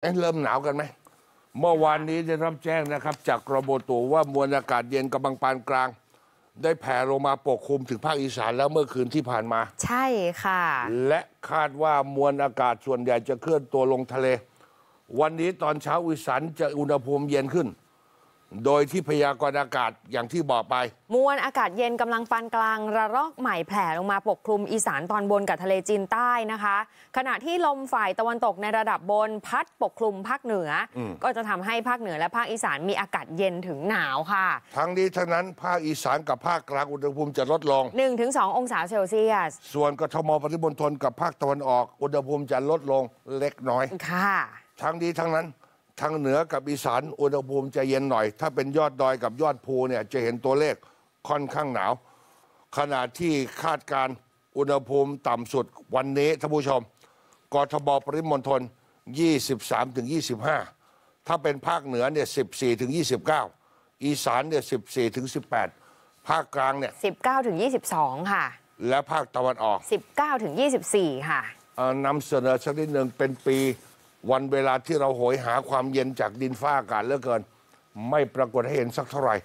เอ๊ะเริ่มหนาวกันไหมเมื่อวานนี้ได้รับแจ้งนะครับ จากกรมอุตว่ามวลอากาศเย็นกำลังปานกลาง ได้แผ่ลงมาปกคลุมถึงภาคอีสานแล้วเมื่อคืนที่ผ่านมา ใช่ค่ะ และคาดว่ามวลอากาศส่วนใหญ่จะเคลื่อนตัวลงทะเล วันนี้ตอนเช้าอีสานจะอุณหภูมิเย็นขึ้นโดยที่พยากรณ์อากาศอย่างที่บอกไป มวลอากาศเย็นกำลังปานกลาง ระลอกใหม่แผ่ลงมาปกคลุมอีสานตอนบนกับทะเลจีนใต้นะคะ ขณะที่ลมฝ่ายตะวันตกในระดับบนพัดปกคลุมภาคเหนืออก็จะทำให้ภาคเหนือและภาคอีสานมีอากาศเย็นถึงหนาวค่ะ ทั้งนี้ทั้งนั้น ภาคอีสานกับภาคกลางอุณหภูมิจะลดลง1-2 องศาเซลเซียส ส่วนกทมปฏิมณทนกับภาคตะวันออก อุณหภูมิจะลดลงเล็กน้อยค่ะ ทั้งนี้ทั้งนั้นทางเหนือกับอีสาน อุณหภูมิจะเย็นหน่อย ถ้าเป็นยอดดอยกับยอดภูเนี่ยจะเห็นตัวเลขค่อนข้างหนาวขณะที่คาดการอุณหภูมิต่ำสุดวันนี้ ท่านผู้ชม กทบปริมณฑล23-25 ถ้าเป็นภาคเหนือเนี่ย14-29 อีสานเนี่ย14-18 ภาคกลางเนี่ย19-22 ค่ะและภาคตะวันออก 19-24 ค่ะนำเสนอสักนิดหนึ่งเป็นปีวันเวลาที่เราโหยหาความเย็นจากดินฟ้าอากาศเหลือเกิน ไม่ปรากฏให้เห็นสักเท่าไหร่